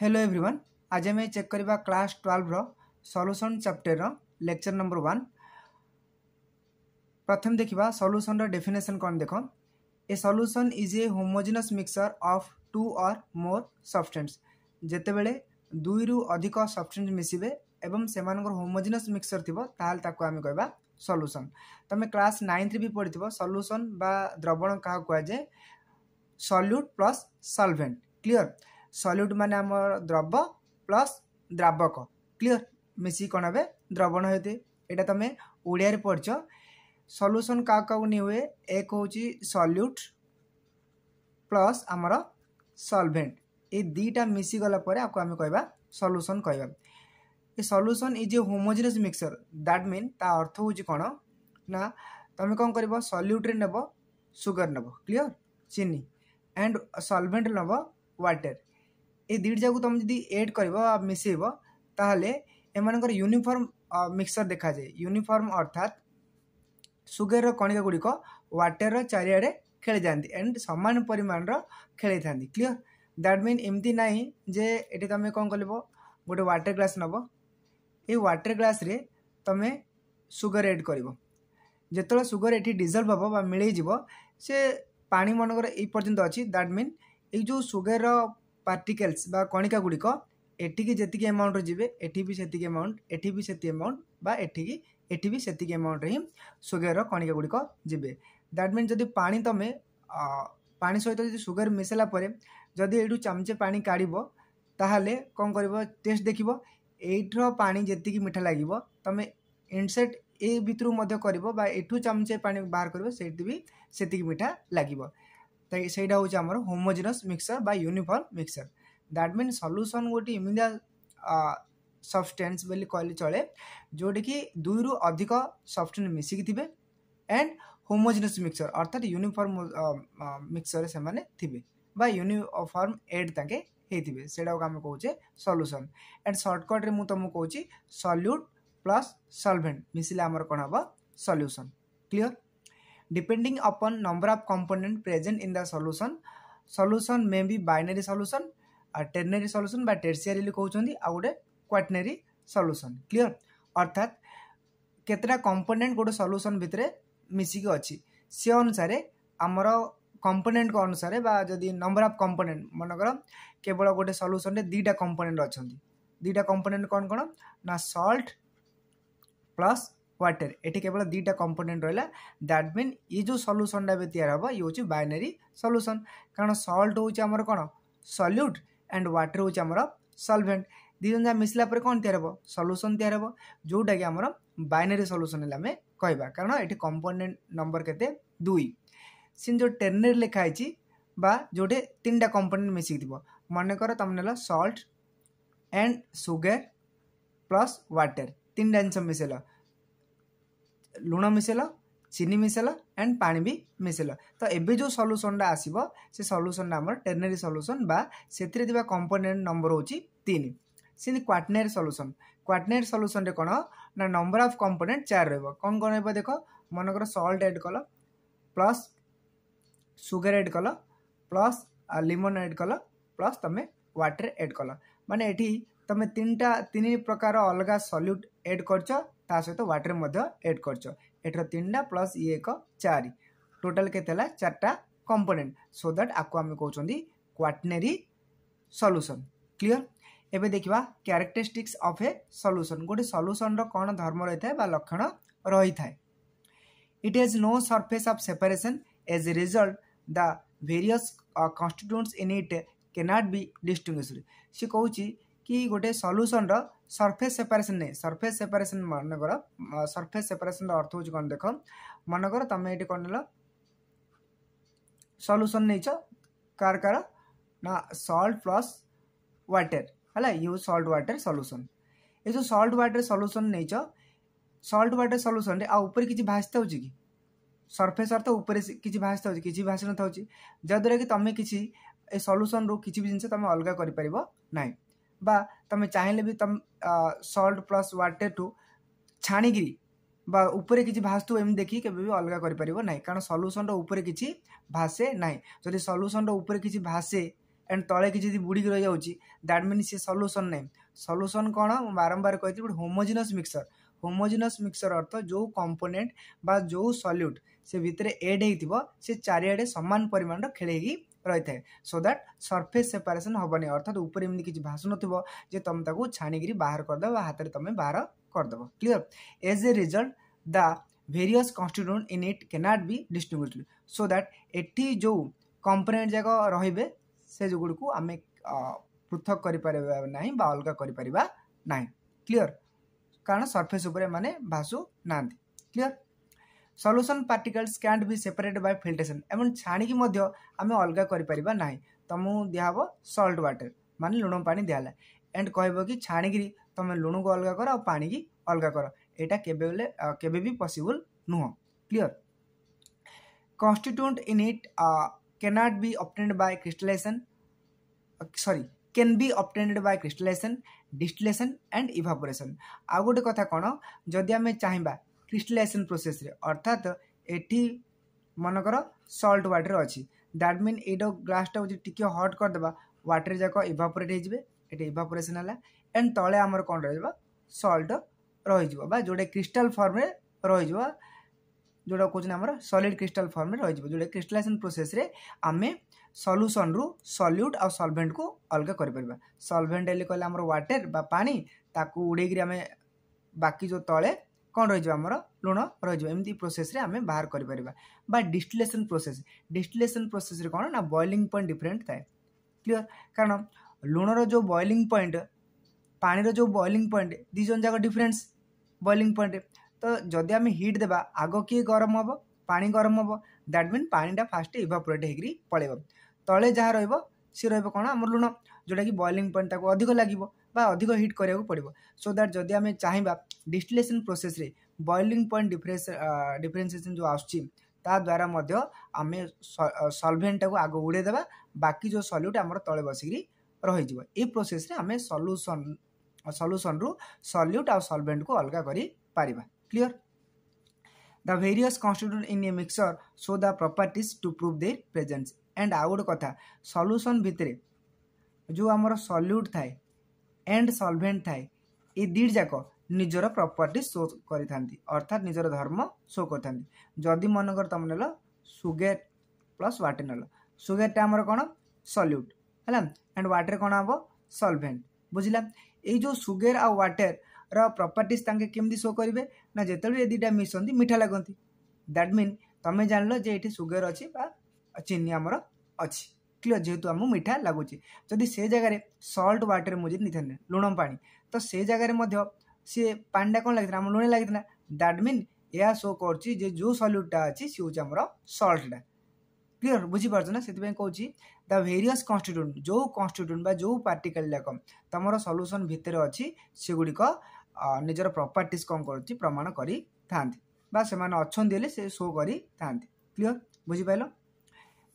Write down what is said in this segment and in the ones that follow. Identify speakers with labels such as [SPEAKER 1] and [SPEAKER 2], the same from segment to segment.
[SPEAKER 1] hello everyone आज आम check करवा क्लास ट्वेल्वर solution chapter lecture number one प्रथम देखा सल्यूसन डेफिनेसन कौन देख a solution is a homogeneous mixture of two or more substance जितेबले दुई रु अधिक सब्सटेंस मिसबे एवं से होमोजिनस मिक्सचर थी ताल आम कह सल्यूसन तुम क्लास नाइन्थ भी पढ़ी सल्यूसन बा द्रवण क्या कहुए solute plus solvent clear solute ମାନେ ଆମର ଦ୍ରବ ପ୍ଲସ୍ ଦ୍ରାବକ କ୍ଲିଅର୍ ମିଶିକି କ'ଣ ହେବେ ଦ୍ରବଣ ହୋଇଥାଏ ଏଇଟା ତୁମେ ଓଡ଼ିଆରେ ପଢ଼ିଛ ସଲ୍ୟୁସନ୍ କାହାକୁ କାହାକୁ ନେଇ ହୁଏ ଏକ ହେଉଛି ସଲ୍ୟୁଟ୍ ପ୍ଲସ୍ ଆମର ସଲଭେଣ୍ଟ ଏ ଦୁଇଟା ମିଶିଗଲା ପରେ ଆକୁ ଆମେ କହିବା ସଲ୍ୟୁସନ୍ କହିବା a solution is a homogeneous mixture that mean ତା ଅର୍ଥ ହେଉଛି କ'ଣ ନା ତୁମେ କ'ଣ କରିବ ସଲ୍ୟୁଟ୍ରେ ନେବ ସୁଗର ନେବ କ୍ଲିଅର୍ ଚିନି ଆଣ୍ଡ ସଲଭେଣ୍ଟ ନେବ ୱାଟର ଏ ଦୁଇଟାକୁ ତୁମେ ଯଦି ଏଡ଼୍ କରିବ ବା ମିଶାଇବ ତାହେଲେ ଏମାନଙ୍କର ୟୁନିଫର୍ମ ମିକ୍ସଚର୍ ଦେଖାଯାଏ ୟୁନିଫର୍ମ ଅର୍ଥାତ୍ ସୁଗାରର କଣିକା ଗୁଡ଼ିକ ୱାଟର୍ର ଚାରିଆଡ଼େ ଖେଳିଯାଆନ୍ତି ଆଣ୍ଡ ସମାନ ପରିମାଣର ଖେଳିଥାନ୍ତି କ୍ଲିଅର୍ ଦ୍ୟାଟ୍ ମିନ୍ ଏମିତି ନାହିଁ ଯେ ଏଠି ତୁମେ କ'ଣ କରିବ ଗୋଟେ ୱାଟର୍ ଗ୍ଲାସ୍ ନେବ ଏଇ ୱାଟର୍ ଗ୍ଲାସ୍ରେ ତୁମେ ସୁଗାର ଏଡ଼୍ କରିବ ଯେତେବେଳେ ସୁଗାର ଏଠି ଡିଜଲ୍ଭ ହେବ ବା ମିଳେଇଯିବ ସେ ପାଣି ମନେକର ଏଇ ପର୍ଯ୍ୟନ୍ତ ଅଛି ଦ୍ୟାଟ୍ ମିନ୍ ଏଇ ଯେଉଁ ସୁଗାରର পার্টিকেলস বা কণিকা গুড়িক এটিকি যেতিকি অ্যামাউন্টর যাবে এটি বি সেতিকি অ্যামাউন্ট এটি বি সেতি অ্যামাউন্ট বা এটিকি এটি বি সেতিকি অ্যামাউন্টরে ହିଁ ସୁଗାରର କଣିକା ଗୁଡ଼ିକ ଯିବେ ଦ୍ୟାଟ୍ ମିନ୍ ଯଦି ପାଣି ତମେ ପାଣି ସହିତ ଯଦି ସୁଗାର ମିଶାଇଲା ପରେ ଯଦି ଏଇଠୁ ଚାମଚେ ପାଣି କାଢ଼ିବ ତାହେଲେ କ'ଣ କରିବ ଟେଷ୍ଟ ଦେଖିବ ଏଇଠିର ପାଣି ଯେତିକି ମିଠା ଲାଗିବ ତମେ ଇନସେଟ୍ ଏ ଭିତରୁ ମଧ୍ୟ କରିବ ବା ଏଠୁ ଚାମଚେ ପାଣି ବାହାର କରିବ ସେଇଠି ବି ସେତିକି ମିଠା ଲାଗିବ ସେଇଟା ହେଉଛି ଆମର ହୋମୋଜିନସ୍ ମିକ୍ସଚର୍ ବା uniform mixture that mean solution ଗୋଟିଏ ଏମିତିଆ ସଫ୍ଟେନ୍ସ ବୋଲି କହିଲେ ଚଳେ ଯେଉଁଟାକି ଦୁଇରୁ ଅଧିକ ସଫ୍ଟେନ୍ସ ମିଶିକି ଥିବେ ଆଣ୍ଡ ହୋମୋଜିନସ୍ ମିକ୍ସଚର୍ ଅର୍ଥାତ୍ ୟୁନିଫର୍ମ ମିକ୍ସଚର୍ରେ ସେମାନେ ଥିବେ ବା ୟୁନିଫର୍ମ ଏଡ୍ ତାଙ୍କେ ହେଇଥିବେ ସେଇଟାକୁ ଆମେ କହୁଛେ ସଲ୍ୟୁସନ୍ ଆଣ୍ଡ ସର୍ଟକଟ୍ରେ ମୁଁ ତୁମକୁ କହୁଛି ସଲ୍ୟୁଟ୍ ପ୍ଲସ୍ ସଲ୍ଭେଣ୍ଟ ମିଶିଲେ ଆମର କ'ଣ ହେବ solution clear Depending upon number of component present in the solution, solution may be binary solution, a ternary solution by tertiary कहते आउ गोटे क्वाटनेरी सल्यूसन क्लीयर अर्थात केतटा कंपोनेंट गोटे सल्यूसन भितर मिसिक अच्छी से अनुसार आमर कंपोनेंट को अनुसार जदि नंबर अफ कंपोनेंट मनकर केवल गोटे सल्यूसन दुईटा कंपोनेंट अच्छा दुईटा कंपोनेंट कौन कौन na salt plus ୱାଟର ଏଠି କେବଳ ଦୁଇଟା କମ୍ପୋନେଣ୍ଟ ରହିଲା ଦ୍ୟାଟ୍ ମିନ୍ ଏ ଯେଉଁ ସଲ୍ୟୁସନ୍ଟା ଏବେ ତିଆରି ହେବ ଇଏ ହେଉଛି ବାଇନାରୀ ସଲ୍ୟୁସନ୍ କାରଣ ସଲ୍ଟ ହେଉଛି ଆମର କ'ଣ ସଲ୍ୟୁଟ୍ ଆଣ୍ଡ ୱାଟର ହେଉଛି ଆମର ସଲ୍ଭେଣ୍ଟ ଦୁଇ ଜଣ ଯାହା ମିଶିଲା ପରେ କ'ଣ ତିଆରି ହେବ ସଲ୍ୟୁସନ୍ ତିଆରି ହେବ ଯେଉଁଟାକି ଆମର ବାଇନାରୀ ସଲ୍ୟୁସନ୍ ହେଲେ ଆମେ କହିବା କାରଣ ଏଠି କମ୍ପୋନେଣ୍ଟ ନମ୍ବର କେତେ ଦୁଇ ସିନ୍ ଯେଉଁ ଟେର୍ନେରୀ ଲେଖା ହେଇଛି ବା ଯେଉଁଠି ତିନିଟା କମ୍ପୋନେଣ୍ଟ ମିଶିକି ଥିବ ମନେକର ତୁମେ ନେଲ salt and sugar plus water ତିନିଟା ଜିନିଷ ମିଶାଇଲ ଲୁଣ ମିଶାଇଲ ଚିନି ମିଶେଇଲ ଆଣ୍ଡ ପାଣି ବି ମିଶାଇଲ ତ ଏବେ ଯେଉଁ ସଲ୍ୟୁସନ୍ଟା ଆସିବ ସେ ସଲ୍ୟୁସନ୍ଟା ଆମର ଟେର୍ନେରୀ ସଲ୍ୟୁସନ୍ ବା ସେଥିରେ ଥିବା କମ୍ପୋନେଣ୍ଟ ନମ୍ବର ହେଉଛି ତିନି ସେମିତି କ୍ୱାଟନେରୀ ସଲ୍ୟୁସନ୍ କ୍ୱାଟନେରୀ ସଲ୍ୟୁସନ୍ରେ କ'ଣ ନା ନମ୍ବର ଅଫ୍ କମ୍ପୋନେଣ୍ଟ ଚାରି ରହିବ କ'ଣ କ'ଣ ରହିବ ଦେଖ ମନେକର ସଲ୍ଟ ଆଡ଼୍ କଲ ପ୍ଲସ୍ ସୁଗାର ଆଡ଼୍ କଲ ପ୍ଲସ୍ ଲିମନ୍ ଆଡ଼୍ କଲ ପ୍ଲସ୍ ତୁମେ ୱାଟର ଆଡ଼୍ କଲ ମାନେ ଏଠି ତୁମେ ତିନିଟା ତିନି ପ୍ରକାର ଅଲଗା ସଲ୍ୟୁଟ୍ ଆଡ଼୍ କରିଛ ता सहित व्टर एड कर तीन टा प्लस ये एक चार टोटाल के चार्टा कंपोनेंट सो दैट आपको आम कौन क्वाटनेरी सल्यूसन क्लीयर एवं देखा क्यारेक्टरीस्टिक्स अफ ए सल्यूसन गोटे सल्यूसन रण धर्म रही है लक्षण रही था it has no surface of separation as a result the various constituents in it can not be distinguish से कौच କି ଗୋଟେ ସଲ୍ୟୁସନ୍ର ସର୍ଫେସ୍ ସେପାରେସନ୍ ନେଇ ସର୍ଫେସ୍ ସେପାରେସନ୍ ମନେକର ସର୍ଫେସ୍ ସେପାରେସନ୍ର ଅର୍ଥ ହେଉଛି କ'ଣ ଦେଖ ମନେକର ତୁମେ ଏଇଠି କ'ଣ ନେଲ ସଲ୍ୟୁସନ୍ ନେଇଛ କାର କାର ନା ସଲ୍ଟ ପ୍ଲସ୍ ୱାଟର ହେଲା ୟୁଜ୍ ସଲ୍ଟ ୱାଟର ସଲ୍ୟୁସନ୍ ଏ ଯେଉଁ ସଲ୍ଟ ୱାଟର ସଲ୍ୟୁସନ୍ ନେଇଛ ସଲ୍ଟ ୱାଟର ସଲ୍ୟୁସନ୍ରେ ଆଉ ଉପରେ କିଛି ଭାସି ଥାଉଛି କି ସର୍ଫେସ୍ ଅର୍ଥ ଉପରେ କିଛି ଭାସି ଥାଉଛି କିଛି ଭାସି ନଥାଉଛି ଯାହାଦ୍ୱାରା କି ତୁମେ କିଛି ଏ ସଲ୍ୟୁସନ୍ରୁ କିଛି ବି ଜିନିଷ ତୁମେ ଅଲଗା କରିପାରିବ ନାହିଁ ବା ତୁମେ ଚାହିଁଲେ ବି ତମ ସଲ୍ଟ ପ୍ଲସ୍ ୱାଟର୍ଠୁ ଛାଣିକିରି ବା ଉପରେ କିଛି ଭାସୁଥିବ ଏମିତି ଦେଖିକି କେବେ ବି ଅଲଗା କରିପାରିବ ନାହିଁ କାରଣ ସଲ୍ୟୁସନ୍ର ଉପରେ କିଛି ଭାସେ ନାହିଁ ଯଦି ସଲ୍ୟୁସନ୍ର ଉପରେ କିଛି ଭାସେ ଆଣ୍ଡ ତଳେ କିଛି ଯଦି ବୁଡ଼ିକି ରହିଯାଉଛି ଦ୍ୟାଟ୍ ମିନ୍ ସେ ସଲ୍ୟୁସନ୍ ନାହିଁ ସଲ୍ୟୁସନ୍ କ'ଣ ମୁଁ ବାରମ୍ବାର କହିଥିଲି ଗୋଟେ ହୋମୋଜିନସ୍ ମିକ୍ସର ହୋମୋଜିନସ୍ ମିକ୍ସର ଅର୍ଥ ଯେଉଁ କମ୍ପୋନେଣ୍ଟ ବା ଯେଉଁ ସଲ୍ୟୁଟ୍ से भितर एड हो चार सामान परिमाण खेले रही है सो दैट सरफेस सेपारेसन हेनी अर्थात ऊपर एम भाषु तुम तुमको छाणिक बाहर करदे हाथ में तुम बाहर करदेव clear as a result the various constituent in it cannot be distribute so that एटी जो कंपोनेंट जाक रे से जो गुड़ आम पृथक करलग करना क्लीअर कारण सरफेस उपरे भासु ना clear solution particles can't be separate by filtration ଏବଂ ଛାଣିକି ମଧ୍ୟ ଆମେ ଅଲଗା କରିପାରିବା ନାହିଁ ତୁମକୁ ଦିଆହେବ ସଲ୍ଟ ୱାଟର ମାନେ ଲୁଣ ପାଣି ଦିଆହେଲା ଏଣ୍ଡ କହିବ କି ଛାଣିକିରି ତୁମେ ଲୁଣକୁ ଅଲଗା କର ଆଉ ପାଣିକି ଅଲଗା କର ଏଇଟା କେବେ ବେଲେ କେବେ ବି ପସିବୁଲ୍ ନୁହଁ clear constituent in it cannot be obtained by crystallization sorry can be obtained by crystallization distillation and evaporation ଆଉ ଗୋଟେ କଥା କ'ଣ ଯଦି ଆମେ ଚାହିଁବା କ୍ରିଷ୍ଟାଲାଇଜେସନ୍ ପ୍ରୋସେସ୍ରେ ଅର୍ଥାତ୍ ଏଠି ମନେକର ସଲ୍ଟ ୱାଟର୍ ଅଛି ଦ୍ୟାଟ୍ ମିନ୍ ଏଇଟା ଗ୍ଲାସ୍ଟାକୁ ଯଦି ଟିକିଏ ହଟ୍ କରିଦେବା ୱାଟର୍ ଯାକ ଇଭାପୋରେଟ୍ ହେଇଯିବେ ଏଠି ଇଭାପୋରେସନ୍ ହେଲା ଆଣ୍ଡ ତଳେ ଆମର କ'ଣ ରହିଯିବ ସଲ୍ଟ ରହିଯିବ ବା ଯେଉଁଟା କ୍ରିଷ୍ଟାଲ୍ ଫର୍ମରେ ରହିଯିବ ଯେଉଁଟା କହୁଛନ୍ତି ଆମର ସଲିଡ଼ କ୍ରିଷ୍ଟାଲ୍ ଫର୍ମରେ ରହିଯିବ ଯେଉଁଟା କ୍ରିଷ୍ଟାଲାଇଜେସନ୍ ପ୍ରୋସେସ୍ରେ ଆମେ ସଲ୍ୟୁସନ୍ରୁ ସଲ୍ୟୁଟ୍ ଆଉ ସଲ୍ଭେଣ୍ଟକୁ ଅଲଗା କରିପାରିବା ସଲ୍ଭେଣ୍ଟ ହେଲେ କହିଲେ ଆମର ୱାଟର୍ ବା ପାଣି ତାକୁ ଉଡ଼େଇକିରି ଆମେ ବାକି ଯେଉଁ ତଳେ କ'ଣ ରହିଯିବ ଆମର ଲୁଣ ରହିଯିବ ଏମିତି ପ୍ରୋସେସ୍ରେ ଆମେ ବାହାର କରିପାରିବା ବା ଡିଷ୍ଟିଲେସନ୍ ପ୍ରୋସେସ୍ ଡିଷ୍ଟିଲେସନ୍ ପ୍ରୋସେସ୍ରେ କ'ଣ ନା ବଏଲିଂ ପଏଣ୍ଟ ଡିଫରେଣ୍ଟ ଥାଏ କ୍ଲିଅର୍ କାରଣ ଲୁଣର ଯେଉଁ ବଏଲିଂ ପଏଣ୍ଟ ପାଣିର ଯେଉଁ ବଏଲିଂ ପଏଣ୍ଟ ଦୁଇ ଜଣ ଯାକ ଡିଫରେନ୍ସ ବଏଲିଂ ପଏଣ୍ଟ ତ ଯଦି ଆମେ ହିଟ୍ ଦେବା ଆଗ କିଏ ଗରମ ହେବ ପାଣି ଗରମ ହେବ ଦ୍ୟାଟ୍ ମିନ୍ ପାଣିଟା ଫାଷ୍ଟ ଇଭାପୋରେଟ୍ ହେଇକିରି ପଳେଇବ ତଳେ ଯାହା ରହିବ ସିଏ ରହିବ କ'ଣ ଆମର ଲୁଣ ଯେଉଁଟାକି ବଏଲିଂ ପଏଣ୍ଟ ତାକୁ ଅଧିକ ଲାଗିବ ବା ଅଧିକ ହିଟ୍ କରିବାକୁ ପଡ଼ିବ ସୋ ଦ୍ୟାଟ୍ ଯଦି ଆମେ ଚାହିଁବା ଡିଷ୍ଟିଲେସନ୍ ପ୍ରୋସେସ୍ରେ ବଏଲିଂ ପଏଣ୍ଟ ଡିଫରେନ୍ସ ଡିଫରେନ୍ସିଏସନ୍ ଯେଉଁ ଆସୁଛି ତା ଦ୍ୱାରା ମଧ୍ୟ ଆମେ ସଲଭେଣ୍ଟଟାକୁ ଆଗ ଉଡ଼େଇଦେବା ବାକି ଯେଉଁ ସଲ୍ୟୁଟ୍ ଆମର ତଳେ ବସିକିରି ରହିଯିବ ଏଇ ପ୍ରୋସେସ୍ରେ ଆମେ ସଲ୍ୟୁସନ୍ ସଲ୍ୟୁସନ୍ରୁ ସଲ୍ୟୁଟ୍ ଆଉ ସଲଭେଣ୍ଟକୁ ଅଲଗା କରିପାରିବା clear the various constituent in a mixture so the properties to prove their presence and ଆଉ ଗୋଟେ କଥା ସଲ୍ୟୁସନ୍ ଭିତରେ ଯେଉଁ ଆମର ସଲ୍ୟୁଟ୍ ଥାଏ ଏଣ୍ଡ ସଲଭେଣ୍ଟ ଥାଏ ଏଇ ଦୁଇଯାକ ନିଜର ପ୍ରପର୍ଟି ସୋ କରିଥାନ୍ତି ଅର୍ଥାତ୍ ନିଜର ଧର୍ମ ସୋ କରିଥାନ୍ତି ଯଦି ମନେକର ତୁମେ ନେଲ ସୁଗେର ପ୍ଲସ୍ ୱାଟର୍ ନେଲ ସୁଗେରଟା ଆମର କ'ଣ ସଲ୍ୟୁଟ୍ ହେଲା ଆଣ୍ଡ ୱାଟର୍ କ'ଣ ହେବ ସଲ୍ଭେଣ୍ଟ ବୁଝିଲା ଏଇ ଯେଉଁ ସୁଗେର ଆଉ ୱାଟରର ପ୍ରପର୍ଟିସ୍ ତାଙ୍କେ କେମିତି ସୋ କରିବେ ନା ଯେତେବେଳେ ଏ ଦୁଇଟା ମିଶନ୍ତି ମିଠା ଲାଗନ୍ତି ଦ୍ୟାଟ୍ ମିନ୍ ତୁମେ ଜାଣିଲ ଯେ ଏଠି ସୁଗର ଅଛି ବା ଚିନି ଆମର ଅଛି କ୍ଲିଅର ଯେହେତୁ ଆମକୁ ମିଠା ଲାଗୁଛି ଯଦି ସେ ଜାଗାରେ ସଲ୍ଟ ୱାଟର ମୁଁ ଯଦି ନେଇଥାନ୍ତି ଲୁଣ ପାଣି ତ ସେ ଜାଗାରେ ମଧ୍ୟ ସିଏ ପାଣିଟା କ'ଣ ଲାଗିଥିଲା ଆମ ଲୁଣ ଲାଗିଥିଲା ଦ୍ୟାଟ୍ ମିନ୍ ଏହା ଶୋ କରୁଛି ଯେ ଯେଉଁ ସଲ୍ୟୁଟ୍ଟା ଅଛି ସେ ହେଉଛି ଆମର ସଲ୍ଟଟା କ୍ଲିଅର ବୁଝିପାରୁଛ ନା ସେଥିପାଇଁ କହୁଛି ଦ ଭେରିୟସ୍ କନଷ୍ଟିଟ୍ୟୁଣ୍ଟ ଯେଉଁ କନଷ୍ଟିଟ୍ୟୁଣ୍ଟ ବା ଯେଉଁ ପାର୍ଟିକାଲ ଯାକ ତୁମର ସଲ୍ୟୁସନ୍ ଭିତରେ ଅଛି ସେଗୁଡ଼ିକ ନିଜର ପ୍ରପର୍ଟିସ୍ କ'ଣ କରୁଛି ପ୍ରମାଣ କରିଥାନ୍ତି ବା ସେମାନେ ଅଛନ୍ତି ହେଲେ ସେ ଶୋ କରିଥାନ୍ତି କ୍ଲିଅର ବୁଝିପାରିଲ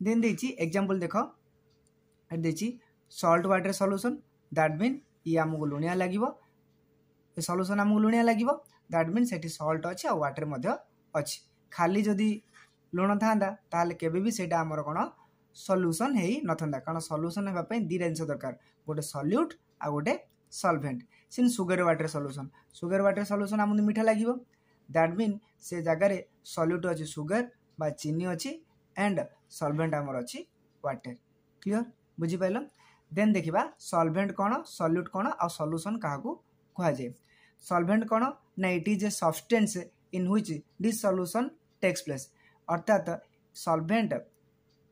[SPEAKER 1] ଦେନ୍ ଦେଇଛି ଏକ୍ଜାମ୍ପଲ୍ ଦେଖ and this is salt water solution that mean ଇ ଆମକୁ ଲୁଣିଆ ଲାଗିବ ଏ ସଲ୍ୟୁସନ୍ ଆମକୁ ଲୁଣିଆ ଲାଗିବ ଦ୍ୟାଟ୍ ମିନ୍ ସେଠି ସଲ୍ଟ ଅଛି ଆଉ ୱାଟର୍ ମଧ୍ୟ ଅଛି ଖାଲି ଯଦି ଲୁଣ ଥାନ୍ତା ତାହେଲେ କେବେ ବି ସେଇଟା ଆମର କ'ଣ ସଲ୍ୟୁସନ୍ ହେଇ ନଥାନ୍ତା କାରଣ ସଲ୍ୟୁସନ୍ ହେବା ପାଇଁ ଦୁଇଟା ଜିନିଷ ଦରକାର ଗୋଟେ ସଲ୍ୟୁଟ୍ ଆଉ ଗୋଟେ ସଲ୍ଭେଣ୍ଟ ସିନ୍ sugar water solution sugar water solution ଆମକୁ ମିଠା ଲାଗିବ ଦ୍ୟାଟ୍ ମିନ୍ ସେ ଜାଗାରେ ସଲ୍ୟୁଟ୍ ଅଛି ସୁଗାର ବା ଚିନି ଅଛି ଆଣ୍ଡ ସଲ୍ଭେଣ୍ଟ ଆମର ଅଛି ୱାଟର୍ କ୍ଲିଅର୍ বুঝিপাল দেন দেখিবা সলভেন্ট কোণ সল্যুট কোণ আলুসন কাহকু কুহযায়ে সলভেন্ট কোণ না it is a substance in which dissolution takes place অর্থাৎ সলভেন্ট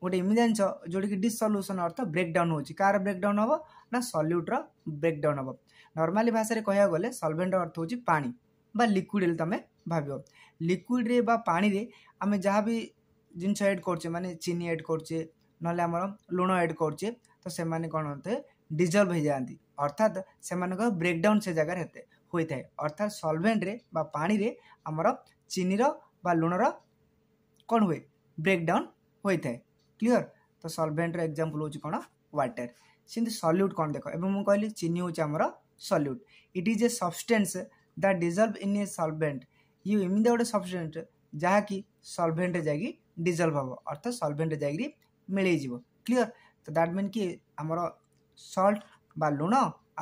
[SPEAKER 1] ଗୋଟେ ଏମିତି ଜିନିଷ ଯେଉଁଟାକି ଡିସଲ୍ୟୁସନ୍ ଅର୍ଥ ବ୍ରେକ୍ଡାଉନ୍ ହେଉଛି କାହାର ବ୍ରେକ୍ଡାଉନ୍ ହେବ ନା ସଲ୍ୟୁଟ୍ର ବ୍ରେକ୍ଡାଉନ୍ ହେବ ନର୍ମାଲି ଭାଷାରେ କହିବାକୁ ଗଲେ ସଲ୍ଭେଣ୍ଟ ଅର୍ଥ ହେଉଛି ପାଣି ବା ଲିକ୍ୱିଡ଼ ବୋଲି ତୁମେ ଭାବିବ ଲିକ୍ୱିଡ଼ରେ ବା ପାଣିରେ ଆମେ ଯାହା ବି ଜିନିଷ ଏଡ଼୍ କରୁଛେ ମାନେ ଚିନି ଏଡ଼୍ କରୁଛେ ନହେଲେ ଆମର ଲୁଣ ଏଡ଼୍ କରୁଛେ ତ ସେମାନେ କ'ଣ ହୋଇଥାଏ ଡିଜଲ୍ଭ ହୋଇଯାଆନ୍ତି ଅର୍ଥାତ୍ ସେମାନଙ୍କର ବ୍ରେକ୍ଡାଉନ୍ ସେ ଜାଗାରେ ହେତେ ହୋଇଥାଏ ଅର୍ଥାତ୍ ସଲଭେଣ୍ଟରେ ବା ପାଣିରେ ଆମର ଚିନିର ବା ଲୁଣର କ'ଣ ହୁଏ ବ୍ରେକ୍ଡାଉନ୍ ହୋଇଥାଏ କ୍ଲିଅର ତ ସଲଭେଣ୍ଟର ଏକ୍ଜାମ୍ପଲ୍ ହେଉଛି କ'ଣ ୱାଟର ସେମିତି ସଲ୍ୟୁଟ୍ କ'ଣ ଦେଖ ଏବଂ ମୁଁ କହିଲି ଚିନି ହେଉଛି ଆମର solute it is a substance the dissolve in a solvent ଇଏ ଏମିତି ଗୋଟେ ସବଷ୍ଟେନ୍ସ ଯାହାକି ସଲଭେଣ୍ଟରେ ଯାଇକି ଡିଜଲ୍ଭ ହେବ ଅର୍ଥାତ୍ ସଲଭେଣ୍ଟରେ ଯାଇକି ମିଳେଇଯିବ କ୍ଲିଅର୍ ତ ଦ୍ୟାଟ୍ ମିନ୍ କି ଆମର ସଲ୍ଟ ବା ଲୁଣ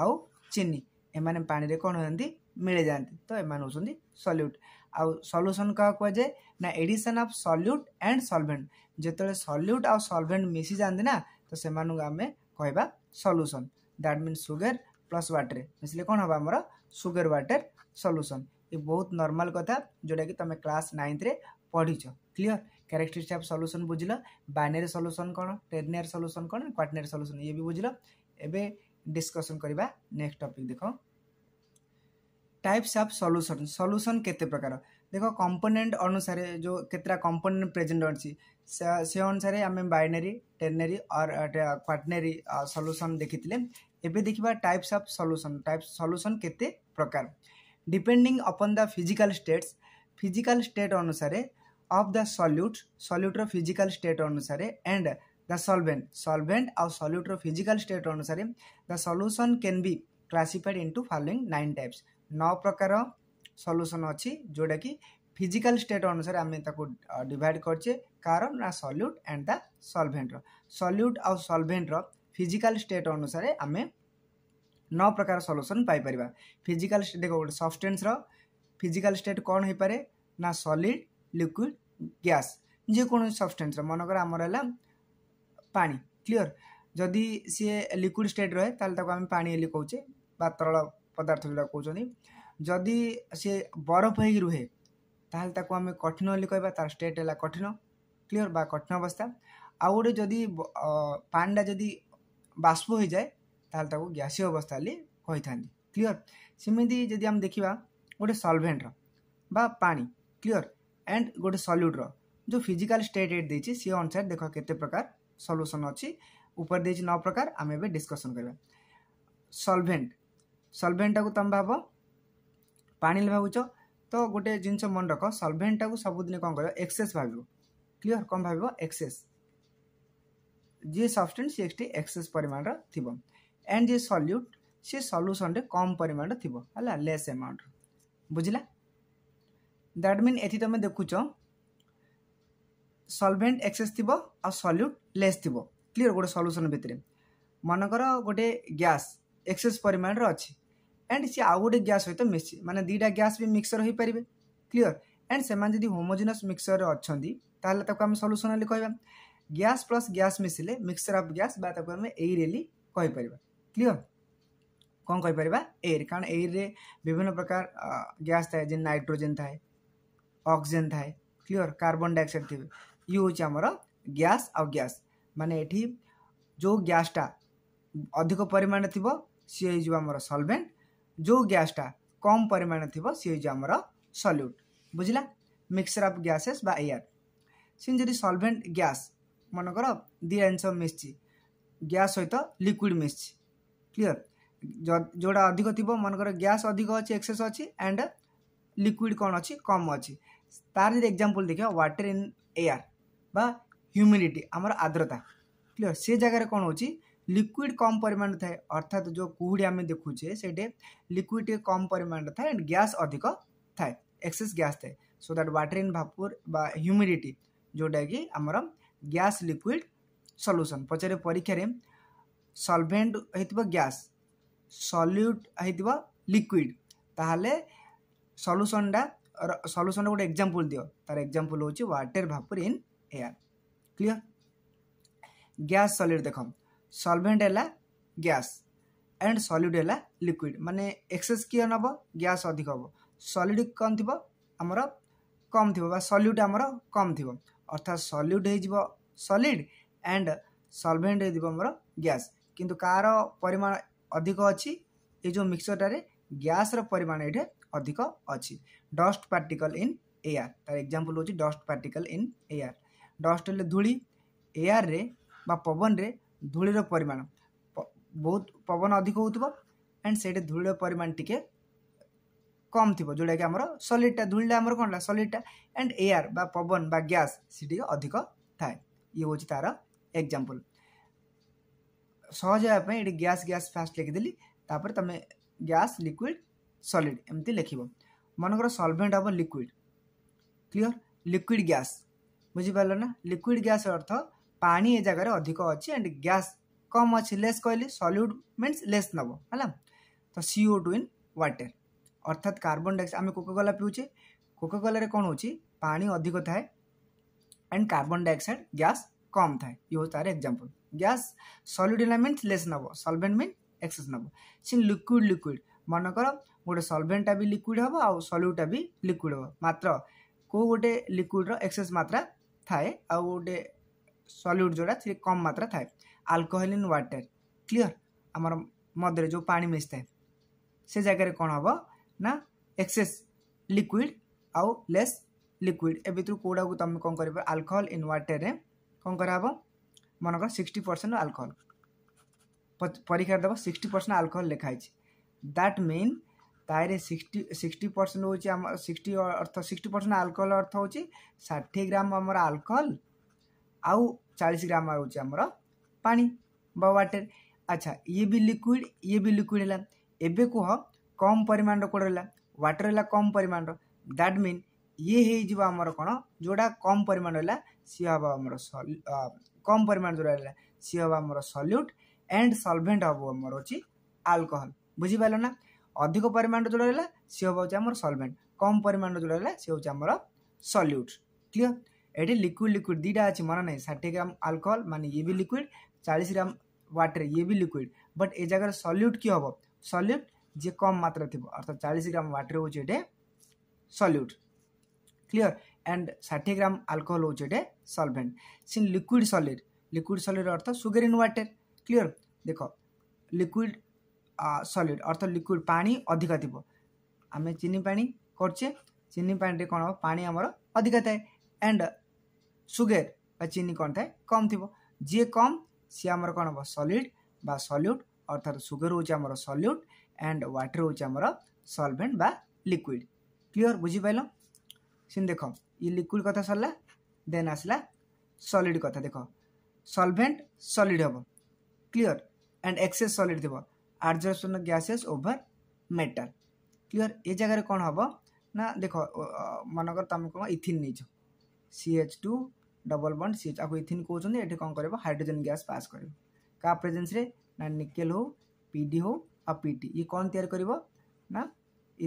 [SPEAKER 1] ଆଉ ଚିନି ଏମାନେ ପାଣିରେ କ'ଣ ହୁଅନ୍ତି ମିଳିଯାଆନ୍ତି ତ ଏମାନେ ହେଉଛନ୍ତି ସଲ୍ୟୁଟ୍ ଆଉ ସଲ୍ୟୁସନ୍ କାହା କୁହାଯାଏ ନା addition of solute and solvent ଯେତେବେଳେ ସଲ୍ୟୁଟ୍ ଆଉ ସଲ୍ଭେଣ୍ଟ ମିଶିଯାଆନ୍ତି ନା ତ ସେମାନଙ୍କୁ ଆମେ କହିବା solution that means sugar plus water ମିଶିଲେ କ'ଣ ହେବ ଆମର ସୁଗାର ୱାଟର ସଲ୍ୟୁସନ୍ ଏ ବହୁତ ନର୍ମାଲ୍ କଥା ଯେଉଁଟାକି ତୁମେ କ୍ଲାସ୍ ନାଇନ୍ଥରେ ପଢ଼ିଛ କ୍ଲିଅର୍ कैरेक्टरिस्ट ऑफ सल्यूशन बुझल बैनेरी सल्यूसन कौन टेरनियर सल्यूसन कौन क्वाटनरी सल्यूशन ये भी बुझल एवं डिस्कसन करवा नेक्स्ट टपिक देख टाइप्स अफ सल्यूसन सल्यूशन केते प्रकार देख कंपोनेंट अनुसार जो केतरा कंपोनेंट प्रेजेन्ट अच्छी से अनुसार आम बाइनरी टेरनेरी और क्वाटनेरी सल्यूशन देखी एवं देखा types of solution types solution केते प्रकार depending upon the physical states physical state अनुसार of the solute solute ର physical state ଅନୁସାରେ and the solvent solvent ଆଉ solute ର physical state ଅନୁସାରେ the solution can be classified into following nine types ନଅ ପ୍ରକାର solution ଅଛି ଯୋଉଟାକି physical state ଅନୁସାରେ ଆମେ ତାକୁ divide କରିଛେ କାର ନା solute and the solvent ର solute ଆଉ solvent ର physical state ଅନୁସାରେ ଆମେ ନଅ ପ୍ରକାର ସଲ୍ୟୁସନ୍ ପାଇପାରିବା ଫିଜିକାଲ୍ ଦେଖ ଗୋଟେ ସବଷ୍ଟେନ୍ସର ଫିଜିକାଲ୍ ଷ୍ଟେଟ୍ କ'ଣ ହେଇପାରେ ନା ସଲିଡ଼ लिक्विड ଗ୍ୟାସ୍ ଯେକୌଣସି ସବଷ୍ଟାନ୍ସର ମନେକର ଆମର ହେଲା ପାଣି କ୍ଲିଅର୍ ଯଦି ସିଏ ଲିକ୍ୱିଡ଼ ଷ୍ଟେଟ୍ ରହେ ତାହେଲେ ତାକୁ ଆମେ ପାଣି ବୋଲି କହୁଛେ ବା ତରଳ ପଦାର୍ଥ ଯେଉଁଟା କହୁଛନ୍ତି ଯଦି ସିଏ ବରଫ ହେଇକି ରୁହେ ତାହେଲେ ତାକୁ ଆମେ କଠିନ ବୋଲି କହିବା ତାର ଷ୍ଟେଟ୍ ହେଲା କଠିନ କ୍ଲିଅର୍ ବା କଠିନ ଅବସ୍ଥା ଆଉ ଗୋଟେ ଯଦି ପାଣିଟା ଯଦି ବାଷ୍ପ ହୋଇଯାଏ ତାହେଲେ ତାକୁ ଗ୍ୟାସୀୟ ଅବସ୍ଥା ବୋଲି କହିଥାନ୍ତି କ୍ଲିଅର୍ ସେମିତି ଯଦି ଆମେ ଦେଖିବା ଗୋଟେ ସଲଭେଣ୍ଟର ବା ପାଣି କ୍ଲିଅର୍ एंड गोटे सल्यूट्र जो फिजिकाल स्टेट एट देती सी अनुसार देख के प्रकार सल्यूसन अच्छी ऊपर देती नौ प्रकार आम ए डिस्कसन करवा सलभेन्ट सलभेन्टा को तुम भाव पा भावुच तो गोटे जिनस मन रख सलभेन्टा को सबुदिन कौन कर एक्सेस भाव क्लीयर कौन भाव एक्सेस जी सब्सटेन्स सी एक्सटी एक्सेस परिमाण थी एंड जी सल्यूट सी सल्यूसन कम परिमाण थी है लेस एमाउंट बुझला ଦ୍ୟାଟ୍ ମିନ୍ ଏଠି ତୁମେ ଦେଖୁଛ ସଲଭେଣ୍ଟ ଏକ୍ସେସ୍ ଥିବ ଆଉ ସଲ୍ୟୁଟ୍ ଲେସ୍ ଥିବ କ୍ଲିଅର୍ ଗୋଟେ ସଲ୍ୟୁସନ୍ ଭିତରେ ମନେକର ଗୋଟେ ଗ୍ୟାସ୍ ଏକ୍ସେସ୍ ପରିମାଣରେ ଅଛି ଆଣ୍ଡ ସିଏ ଆଉ ଗୋଟେ ଗ୍ୟାସ୍ ସହିତ ମିଶି ମାନେ ଦୁଇଟା ଗ୍ୟାସ୍ ବି ମିକ୍ସର ହୋଇପାରିବେ କ୍ଲିଅର୍ ଆଣ୍ଡ ସେମାନେ ଯଦି ହୋମୋଜିନସ୍ ମିକ୍ସରରେ ଅଛନ୍ତି ତାହେଲେ ତାକୁ ଆମେ ସଲ୍ୟୁସନ୍ ବୋଲି କହିବା ଗ୍ୟାସ୍ ପ୍ଲସ୍ ଗ୍ୟାସ୍ ମିଶିଲେ ମିକ୍ସଚର ଅଫ୍ ଗ୍ୟାସ୍ ବା ତାକୁ ଆମେ ଏଇରେଲି କହିପାରିବା କ୍ଲିଅର୍ କ'ଣ କହିପାରିବା ଏଇର୍ କାରଣ ଏଇର୍ରେ ବିଭିନ୍ନ ପ୍ରକାର ଗ୍ୟାସ୍ ଥାଏ ଯେମିତି ନାଇଟ୍ରୋଜେନ୍ ଥାଏ अक्सीजेन थाए क्लीयर कार्बन डाइअक्साइड थी ये हूँ आमर गैस आ ग्यास मान यो ग्यासटा अधिक परिमाण थी सी होमर सल्भेन्ट जो ग्यासटा कम परिमाण थी सी होमर सल्यूट बुझला मिक्सर अफ ग्यासेस एयर सी जी सल्भेन्ट ग्यास मनकर दिया जिन मिशी ग्यास सहित लिक्विड मिशी क्लीयर जोड़ा अधिक थी मनकर ग्यास अधिक अच्छे एक्सेस अच्छी एंड लिक्विड कौन अच्छी कम अच्छी तार जो एक्जामपल देख व्वाटर इन एयर बा ह्यूमिडिटी आमर आर्द्रता क्लियर से जगह कौन हो लिक्विड कम परिमाण थाए अर्थात जो कुड़ी आम देखुचे से लिक्विड कम परिमाण थाए एंड गैस अधिक थाए एक्सेस गैस थाए so that water in vapour humidity जोटा कि आमर गैस लिक्विड सल्यूसन पचार परीक्षा सलभेन्ट हो गैस सल्यूट हो लिक्विड ताल सल्यूसनटा ସଲ୍ୟୁସନ୍ର ଗୋଟେ ଏକ୍ଜାମ୍ପଲ୍ ଦିଅ ତାର ଏକ୍ଜାମ୍ପଲ୍ ହେଉଛି water vapour in air clear gas solid ଦେଖ ସଲଭେଣ୍ଟ ହେଲା ଗ୍ୟାସ୍ ଆଣ୍ଡ ସଲିଡ଼ ହେଲା ଲିକ୍ୱିଡ଼୍ ମାନେ ଏକ୍ସେସ୍ କିଏ ନେବ ଗ୍ୟାସ୍ ଅଧିକ ହେବ ସଲିଡ଼୍ କ'ଣ ଥିବ ଆମର କମ୍ ଥିବ ବା ସଲ୍ୟୁଟ୍ ଆମର କମ୍ ଥିବ ଅର୍ଥାତ୍ ସଲ୍ୟୁଟ୍ ହେଇଯିବ ସଲିଡ଼୍ ଆଣ୍ଡ ସଲଭେଣ୍ଟ ହେଇଯିବ ଆମର ଗ୍ୟାସ୍ କିନ୍ତୁ କାହାର ପରିମାଣ ଅଧିକ ଅଛି ଏଇ ଯେଉଁ ମିକ୍ସଚର୍ଟାରେ ଗ୍ୟାସ୍ର ପରିମାଣ ଏଇଠି अधिक अच्छी डस्ट पार्टिकल इन एयर तार एक्जामपल हूँ dust particle in air dust हेल्ले धूल एयर रे पवन रे धूलीर परिमाण बहुत पवन अधिक होंड से धूलर परिमाण टी कम थी जोड़ा कि आम सलीडटा धूल कौन सलीडटा एंड एयर बा पवन बा गैस सीटी अधिक था ये हूँ तार एक्जामपल सहज हो गैस गैस फास्ट लिखिदी तापर तुम गैस लिक्विड ସଲିଡ଼ ଏମିତି ଲେଖିବ ମନେକର ସଲଭେଣ୍ଟ ହେବ ଲିକ୍ୱିଡ଼ କ୍ଲିଅର ଲିକ୍ୱିଡ଼ ଗ୍ୟାସ୍ ବୁଝିପାରିଲ ନା ଲିକ୍ୱିଡ଼ ଗ୍ୟାସ୍ ଅର୍ଥ ପାଣି ଏ ଜାଗାରେ ଅଧିକ ଅଛି ଆଣ୍ଡ ଗ୍ୟାସ୍ କମ୍ ଅଛି ଲେସ୍ କହିଲି ସଲ୍ୟୁଟ୍ ମିନ୍ସ ଲେସ୍ ନେବ ହେଲା ତ ସିଓ ଟୁ ଇନ୍ ୱାଟର ଅର୍ଥାତ୍ କାର୍ବନ ଡାଇଅକ୍ସାଇଡ଼ ଆମେ କୋକାକୋଲା ପିଉଛେ କୋକାକୋଲାରେ କ'ଣ ହେଉଛି ପାଣି ଅଧିକ ଥାଏ ଆଣ୍ଡ କାର୍ବନ ଡାଇଅକ୍ସାଇଡ଼ ଗ୍ୟାସ୍ କମ୍ ଥାଏ ଇଏ ହେଉଛି ତା'ର ଏକ୍ଜାମ୍ପଲ୍ ଗ୍ୟାସ୍ ସଲ୍ୟୁଟ୍ ହେଲା ମିନ୍ସ ଲେସ୍ ନେବ ସଲ୍ଭେଣ୍ଟ ମିନ୍ ଏକ୍ସେସ୍ ନେବ ସେ ଲିକ୍ୱିଡ଼ ଲିକ୍ୱିଡ଼ ମନେକର ଗୋଟେ ସଲଭେଣ୍ଟଟା ବି ଲିକ୍ୱିଡ଼ ହେବ ଆଉ ସଲ୍ୟୁଟ୍ଟା ବି ଲିକ୍ୱିଡ଼ ହେବ ମାତ୍ର କେଉଁ ଗୋଟେ ଲିକ୍ୱିଡ଼ର ଏକ୍ସେସ୍ ମାତ୍ରା ଥାଏ ଆଉ ଗୋଟେ ସଲ୍ୟୁଟ୍ ଯେଉଁଟା ସେ କମ୍ ମାତ୍ରା ଥାଏ ଆଲକୋହଲ ଇନ୍ ୱାଟର୍ କ୍ଲିଅର୍ ଆମର ମଦରେ ଯେଉଁ ପାଣି ମିଶିଥାଏ ସେ ଜାଗାରେ କ'ଣ ହେବ ନା ଏକ୍ସେସ୍ ଲିକ୍ୱିଡ଼ ଆଉ ଲେସ୍ ଲିକ୍ୱିଡ଼ ଏ ଭିତରୁ କେଉଁଟାକୁ ତୁମେ କ'ଣ କରିବ ଆଲକୋହଲ ଇନ୍ ୱାଟର୍ରେ କ'ଣ କରାହେବ ମନେକର ସିକ୍ସଟି ପରସେଣ୍ଟ ଆଲକୋହଲ ପରୀକ୍ଷାରେ ଦେବ ସିକ୍ସଟି ପରସେଣ୍ଟ ଆଲକୋହଲ ଲେଖା ହେଇଛି দ্যাট ମିନ୍ ତାହିଁରେ ସିକ୍ସଟି ସିକ୍ସଟି ପରସେଣ୍ଟ ହେଉଛି ଆମର ସିକ୍ସଟି ଅର୍ଥ ସିକ୍ସଟି ପରସେଣ୍ଟ ଆଲକୋହଲ ଅର୍ଥ ହେଉଛି ଷାଠିଏ ଗ୍ରାମ ଆମର ଆଲକୋହଲ ଆଉ ଚାଳିଶ ଗ୍ରାମ ହେଉଛି ଆମର ପାଣି ବା ୱାଟର ଆଚ୍ଛା ଇଏ ବି ଲିକ୍ୱିଡ଼ ଇଏ ବି ଲିକ୍ୱିଡ଼ ହେଲା ଏବେ କୁହ କମ୍ ପରିମାଣର କେଉଁଟା ହେଲା ୱାଟର ହେଲା କମ୍ ପରିମାଣର ଦ୍ୟାଟ୍ ମିନ୍ ଇଏ ହେଇଯିବ ଆମର କ'ଣ ଯେଉଁଟା କମ୍ ପରିମାଣ ହେଲା ସିଏ ହେବ ଆମର କମ୍ ପରିମାଣ ଯେଉଁଟା ହେଲା ସିଏ ହେବ ଆମର ସଲ୍ୟୁଟ୍ ଆଣ୍ଡ ସଲଭେଣ୍ଟ ହେବ ଆମର ହେଉଛି ଆଲକୋହଲ बुझीपाल ना अधिक परिमाण जोड़ रहा सी हूँ आम सलमेंट कम परिमाण जोड़ रहा सी हूँ आम सल्यूट क्लीअर ये लिक्विड लिक्विड दुटा अच्छी मन नाई षाठी ग्राम आलकोहल मान ये भी लिक्विड चालीस ग्राम व्टर ये भी लिक्विड बट ए जगार सल्यूट किए हम सल्यूट जे कम मात्रा थी अर्थात चालीस ग्राम व्टर हूँ ये सल्यूट क्लीअर एंड षाठी ग्राम आलकोहल हूँ सलभेन्ट सी लिक्विड सलिड लिक्विड सलिड अर्थ सुगर इन व्टर क्लीयर देख लिक्विड ସଲିଡ଼ ଅର୍ଥାৎ ଲିକ୍ୱିଡ଼ ପାଣି ଅଧିକ ଥିବ ଆମେ ଚିନି ପାଣି କରୁଛେ ଚିନି ପାଣିରେ କ'ଣ ହେବ ପାଣି ଆମର ଅଧିକା ଥାଏ ଆଣ୍ଡ ସୁଗର ବା ଚିନି କ'ଣ ଥାଏ କମ୍ ଥିବ ଯିଏ କମ୍ ସିଏ ଆମର କ'ଣ ହେବ ସଲିଡ଼ ବା ସଲ୍ୟୁଟ୍ ଅର୍ଥାତ୍ ସୁଗର ହେଉଛି ଆମର ସଲ୍ୟୁଟ୍ ଆଣ୍ଡ ୱାଟର ହେଉଛି ଆମର ସଲଭେଣ୍ଟ ବା ଲିକ୍ୱିଡ଼ କ୍ଲିଅର ବୁଝିପାରିଲ ସେମିତି ଦେଖ ଇ ଲିକ୍ୱିଡ଼ କଥା ସରିଲା ଦେନ୍ ଆସିଲା ସଲିଡ଼ କଥା ଦେଖ ସଲଭେଣ୍ଟ ସଲିଡ଼ ହେବ କ୍ଲିଅର ଆଣ୍ଡ ଏକ୍ସେସ୍ ସଲିଡ଼ ଥିବ absorption of gases over metal clear ए जगह कौन हम ना देख मनकर तुम कौन इथिन नहीं C H two double one C H आपको इथिन कौन ये कौन कर हाइड्रोजेन गैस पास कर क्या प्रेजेन्स ना निकेल हो पीडी हो आ पीटी ये कौन तैयार कर ना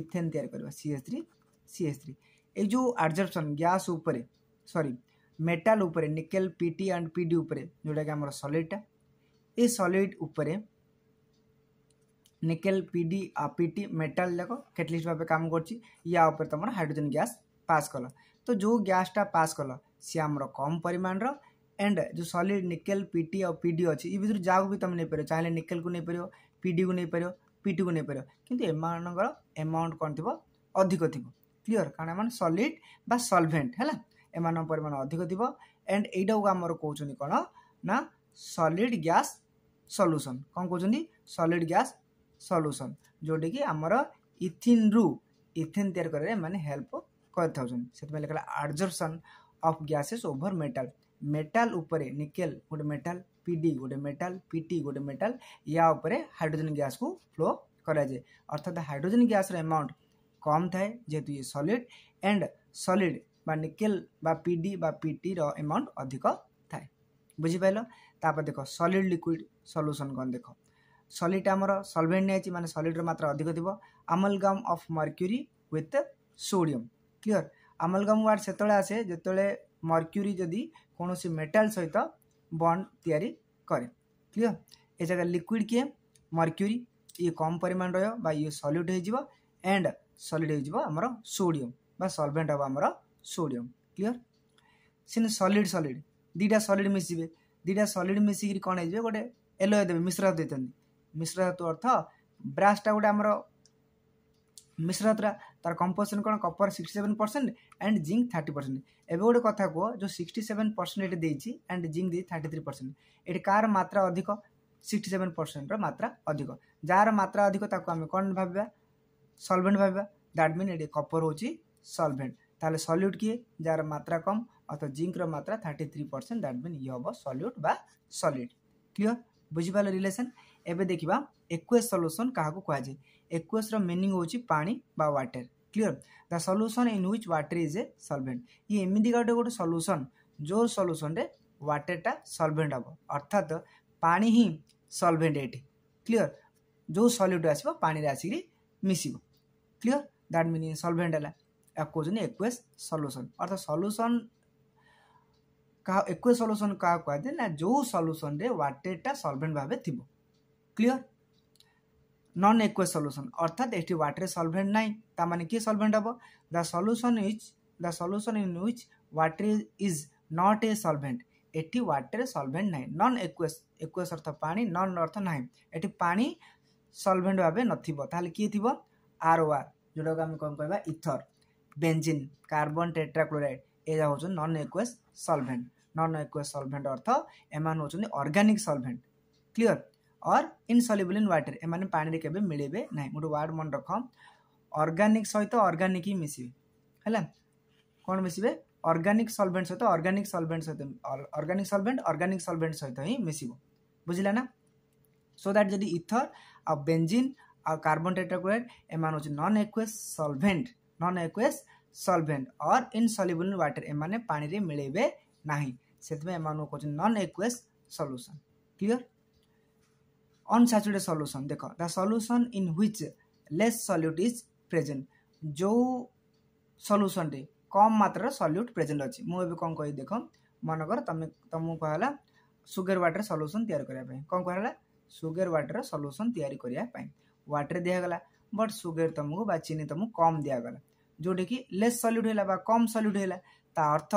[SPEAKER 1] इथेन तैयार कर C H three C H three ये जो आब्जर्पसन गैस सरी मेटाल उपर निकेल पीटी एंड पीडी उपर जोटा कि आम सलीडटा ये सलीड उपर નિકેલ પીડી આ પીટી મેટાલ જાક કેટલિસ્ટ ભાવે કામ કરছি ইয়া উপরে তোমার হাইড্রোজেন গ্যাস পাস কল তো যে গ্যাসটা পাস কল সি আমার কম পরিমাণর এন্ড যে সলিড নিকেল পিটি আর পিডি অছি এই ভিতর যাও বি তুমি নেইপার চাইলে নিকেল কু নেইপার পিডি কু নেইপার পিটি কু নেইপার কিন্তু এমানকর এমাউন্ট কম থিব অধিক থিব ক্লিয়র কারণ এমন সলিড বা সলভেন্ট হ্যাঁ এমান পরিমাণ অধিক থিব এন্ড এইটাকে আমার কৌন কোণ না সলিড গ্যাস সলুসন কম কৌন সলিড গ্যাস सल्यूसन जोटि आमर इथिन रु इथिन तैयार कर मैंने हेल्प कर adsorption of gases over metal metal उपर निकेल गोटे मेटाल पी डी गोटे मेटाल पीटी गोटे मेटाल या हाइड्रोजेन ग्यास को फ्लो कराए अर्थात हाइड्रोजेन ग्यास रमाउंट कम थाए जेहेतु ये सलीड एंड सलीड बा निकेल बा पीडी बा पीटी रमाउंट अधिक थाए बुझिपाल देख सलीड लिक्विड सल्यूसन कौन देख ସଲିଟ୍ ଆମର ସଲଭେଣ୍ଟ ନେଇଛି ମାନେ ସଲିଡ଼୍ର ମାତ୍ରା ଅଧିକ ଥିବ amalgam of mercury with sodium clear amalgam word ସେତେବେଳେ ଆସେ ଯେତେବେଳେ ମର୍କ୍ୟୁରି ଯଦି କୌଣସି ମେଟାଲ୍ ସହିତ ବଣ୍ଡ ତିଆରି କରେ କ୍ଲିଅର୍ ଏ ଜାଗାରେ ଲିକ୍ୱିଡ଼ କିଏ ମର୍କ୍ୟୁରି ଇଏ କମ୍ ପରିମାଣ ରହିବ ବା ଇଏ ସଲ୍ୟୁଟ୍ ହୋଇଯିବ ଆଣ୍ଡ ସଲିଡ଼୍ ହୋଇଯିବ ଆମର ସୋଡ଼ିୟମ୍ ବା ସଲଭେଣ୍ଟ ହେବ ଆମର ସୋଡ଼ିୟମ୍ କ୍ଲିଅର୍ ସିନା ସଲିଡ଼୍ ସଲିଡ଼୍ ଦୁଇଟା ସଲିଡ଼୍ ମିଶିବେ ଦୁଇଟା ସଲିଡ଼୍ ମିଶିକିରି କ'ଣ ହେଇଯିବେ ଗୋଟେ ଏଲୋଏ ଦେବେ ମିଶ୍ର ଦେଇଥାନ୍ତି ମିଶ୍ର ଧାତୁ ଅର୍ଥ ବ୍ରାସ୍ଟା ଗୋଟେ ଆମର ମିଶ୍ର ଧାତୁଟା ତାର କମ୍ପୋଜିସନ୍ କ'ଣ copper sixty seven percent and zinc thirty percent ଏବେ ଗୋଟେ କଥା କୁହ ଯେଉଁ ସିକ୍ସଟି ସେଭେନ୍ ପରସେଣ୍ଟ ଏଠି ଦେଇଛି ଆଣ୍ଡ ଜିଙ୍କ୍ ଦେଇଛି ଥାର୍ଟି ଥ୍ରୀ ପରସେଣ୍ଟ ଏଠି କାହାର ମାତ୍ରା ଅଧିକ ସିକ୍ସଟି ସେଭେନ୍ ପରସେଣ୍ଟର ମାତ୍ରା ଅଧିକ ଯାହାର ମାତ୍ରା ଅଧିକ ତାକୁ ଆମେ କ'ଣ ଭାବିବା ସଲଭେଣ୍ଟ ଭାବିବା ଦ୍ୟାଟ୍ ମିନ୍ ଏଠି କପର୍ ହେଉଛି ସଲଭେଣ୍ଟ ତାହେଲେ ସଲ୍ୟୁଟ୍ କିଏ ଯାହାର ମାତ୍ରା କମ୍ ଅର୍ଥାତ୍ ଜିଙ୍କର ମାତ୍ରା thirty three percent that mean ଇଏ ହେବ ସଲ୍ୟୁଟ୍ ବା ସଲିଡ୍ କ୍ଲିଅର୍ ବୁଝିପାରିଲେ ରିଲେସନ୍ एवं देखा एक्वेस सल्यूसन क्या कहुए एक्वेस रिनिंग हूँ बा water clear the solution in which water is a solvent ये एमती गोटे गोटे सल्यूसन जो सल्यूसन व्टरटा सल्भेन्ट हे अर्थात पा ही सल्भेन्ट ये क्लीयर जो सल्यूट आस आसिक मिसब क्लीअर दैट मिनिंग सल्भेन्ट है कौन एक्वे सल्यूसन अर्थात सल्यूसन एक्वे सल्यूसन क्या कहते ना जो सल्यूसन व्टरटा सल्भेन्ट भाव थी ক্লিয়ার নন একুয়াস সলুশন অর্থাৎ এটি ওয়াটারে সলভেন্ট নাই তা মানে কি সলভেন্ট হব the solution is the solution in which water is not a solvent এটি ওয়াটারে সলভেন্ট নাই নন একুয়াস একুয়াস অর্থ পানি নন অর্থ নাই এটি পানি সলভেন্ট ভাবে নথিব তাহলে কি থিব আর ওয়ার ଯେଉଁଟାକୁ ଆମେ କ'ଣ କହିବା ଇଥର ବେଞ୍ଜିନ୍ କାର୍ବନ୍ ଟେଟ୍ରାକ୍ଲୋରାଇଡ୍ ଏଇଟା ହେଉଛନ୍ତି non aqueous solvent non aqueous solvent ଅର୍ଥ ଏମାନେ ହେଉଛନ୍ତି ଅର୍ଗାନିକ୍ ସଲଭେଣ୍ଟ କ୍ଲିଅର୍ और इनसल्यूबल इन व्टर एम पाने के मिले ना गोटे वार्ड मन रख अर्गानिक सहित अर्गानिक ही मिसे है कौन मिसे अर्गानिक सल्भेन्ट सहित अर्गानिक सल्भेन्ट सहित अर्गानिक सल्भेन्ट अर्गानिक सल्भेन्ट सहित ही मिस बुझला ना सो दैट जदि इथर आ बेजिन आ कार्बन टेट्राक्लोरेट एम non aqueous solvent non aqueous solvent और इनसल्युबल इन व्टर एम पाने मिले ना से कहते non aqueous solution clear unsaturated solution देख the solution in which less solute is present जो सल्यूशन टे कम मात्र सल्युट प्रेजेंट अच्छी मुझे कौन कह देख मनकर तुम तुमको कहला सुगर व्टर सल्यूसन या कौन कहला सुगर व्टर सल्यूसन तैयारी व्टर दिगला बट सुगर तुमको चीनी तुमको कम दिगला जोटा कि लेस सल्यूट है कम सल्यूट है अर्थ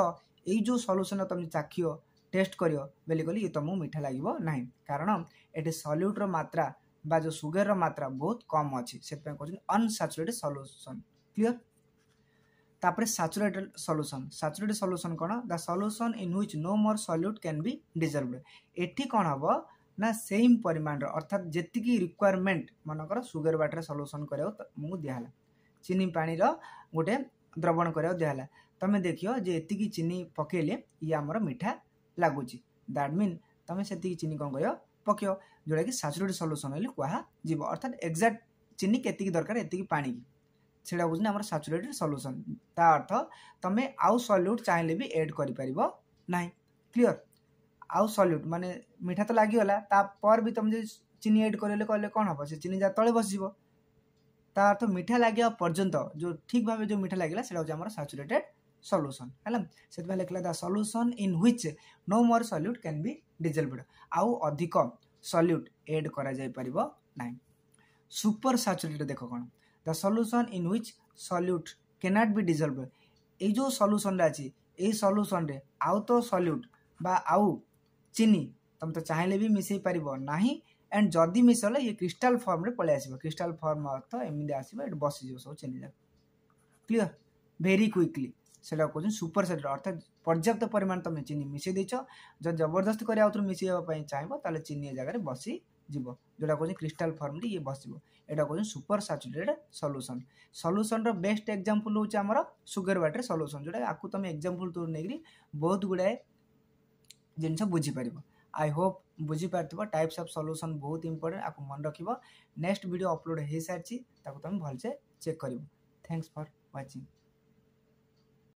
[SPEAKER 1] यही जो सल्यूसन तुम चाखियो ଟେଷ୍ଟ କରିବ ବୋଲିକରି ଇଏ ତୁମକୁ ମିଠା ଲାଗିବ ନାହିଁ କାରଣ ଏଠି ସଲ୍ୟୁଟ୍ର ମାତ୍ରା ବା ଯେଉଁ ସୁଗାରର ମାତ୍ରା ବହୁତ କମ୍ ଅଛି ସେଥିପାଇଁ କହୁଛନ୍ତି ଅନସାଚୁରେଟେଡ୍ ସଲ୍ୟୁସନ୍ କ୍ଲିଅର୍ ତାପରେ ସାଚୁରେଟେଡ୍ ସଲ୍ୟୁସନ୍ ସାଚୁରେଟେଡ୍ ସଲ୍ୟୁସନ୍ କ'ଣ the solution in which no more solute can be dissolved ଏଠି କ'ଣ ହେବ ନା ସେମ୍ ପରିମାଣର ଅର୍ଥାତ୍ ଯେତିକି ରିକ୍ୱାରମେଣ୍ଟ ମନେକର ସୁଗାର ବାଟରେ ସଲ୍ୟୁସନ୍ କରିବାକୁ ମୁଁ ଦିଆହେଲା ଚିନି ପାଣିର ଗୋଟେ ଦ୍ରବଣ କରିବାକୁ ଦିଆହେଲା ତୁମେ ଦେଖିବ ଯେ ଏତିକି ଚିନି ପକାଇଲେ ଇଏ ଆମର ମିଠା ଲାଗୁଛି ଦ୍ୟାଟ୍ ମିନ୍ ତୁମେ ସେତିକି ଚିନି କ'ଣ କରିବ ପକାଇବ ଯେଉଁଟାକି ସାଚୁରେଟ୍ ସଲ୍ୟୁସନ୍ ବୋଲି କୁହାଯିବ ଅର୍ଥାତ୍ ଏକ୍ଜାକ୍ଟ ଚିନି କେତିକି ଦରକାର ଏତିକି ପାଣିକି ସେଇଟା ହେଉଛି ଆମର ସାଚୁରେଟେଡ଼୍ ସଲ୍ୟୁସନ୍ ତା ଅର୍ଥ ତୁମେ ଆଉ ସଲ୍ୟୁଟ୍ ଚାହିଁଲେ ବି ଏଡ଼୍ କରିପାରିବ ନାହିଁ କ୍ଲିଅର୍ ଆଉ ସଲ୍ୟୁଟ୍ ମାନେ ମିଠା ତ ଲାଗିଗଲା ତାପରେ ବି ତୁମେ ଯଦି ଚିନି ଏଡ଼୍ କରିଲେ କହିଲେ କ'ଣ ହେବ ସେ ଚିନି ଯାହା ତଳେ ବସିଯିବ ତା ଅର୍ଥ ମିଠା ଲାଗିବା ପର୍ଯ୍ୟନ୍ତ ଯେଉଁ ଠିକ୍ ଭାବେ ଯେଉଁ ମିଠା ଲାଗିଲା ସେଇଟା ହେଉଛି ଆମର ସାଚୁରେଟେଡ଼୍ solution ହେଲା ସେଥିପାଇଁ ଲେଖିଲା the solution in which no more solute can be dissolved ଆଉ ଅଧିକ ସଲ୍ୟୁଟ୍ ଏଡ୍ କରାଯାଇପାରିବ ନାହିଁ ସୁପର ସାଚୁରେଟେଡ୍ ଦେଖ କ'ଣ the solution in which solute cannot be dissolved ଏଇ ଯେଉଁ ସଲ୍ୟୁସନ୍ରେ ଅଛି ଏଇ ସଲ୍ୟୁସନ୍ରେ ଆଉ ତ ସଲ୍ୟୁଟ୍ ବା ଆଉ ଚିନି ତୁମେ ତ ଚାହିଁଲେ ବି ମିଶାଇ ପାରିବ ନାହିଁ ଆଣ୍ଡ ଯଦି ମିଶାଇଲେ ଇଏ କ୍ରିଷ୍ଟାଲ୍ ଫର୍ମରେ ପଳାଇ ଆସିବ କ୍ରିଷ୍ଟାଲ୍ ଫର୍ମ ଅର୍ଥ ଏମିତି ଆସିବ ଏଠି ବସିଯିବ ସବୁ ଚିନି ଯାକ କ୍ଲିଅର୍ ଭେରି କ୍ୱିକଲି সেটা কৌন সুপর স্যাচুরেট অর্থাৎ পর্যাপ্ত পরিমাণ তুমি চিনি মিশাই দিয়েছ যদি জবরদস্ত করে আউথর মিশাইবা চাইব তাহলে চিনি এ জায়গায় বসি যাব যেটা কৌন ক্রিস্টাল ফর্মটি ইয়ে বসব এটা কৌন সুপর স্যাচুরেটেড সলুসন সলুসনর বেস্ট এক্সাম্পল হচ্ছে আমার সুগার ওয়াটার সলুসন যেটা আকু তুমি এক্সাম্পল তু নেই বহুত গুড়ায়ে ଜିନିଷ ବୁଝିପାରିବ ଆଇ ହୋପ୍ ବୁଝିପାରୁଥିବ ଟାଇପ୍ସ ଅଫ୍ ସଲ୍ୟୁସନ୍ ବହୁତ ଇମ୍ପୋର୍ଟାଣ୍ଟ ଆକୁ ମନେ ରଖିବ ନେକ୍ସଟ ଭିଡ଼ିଓ ଅପଲୋଡ଼ ହୋଇସାରିଛି ତାକୁ ତୁମେ ଭଲସେ ଚେକ୍ କରିବ ଥ୍ୟାଙ୍କସ୍ ଫର୍ ୱାଚିଂ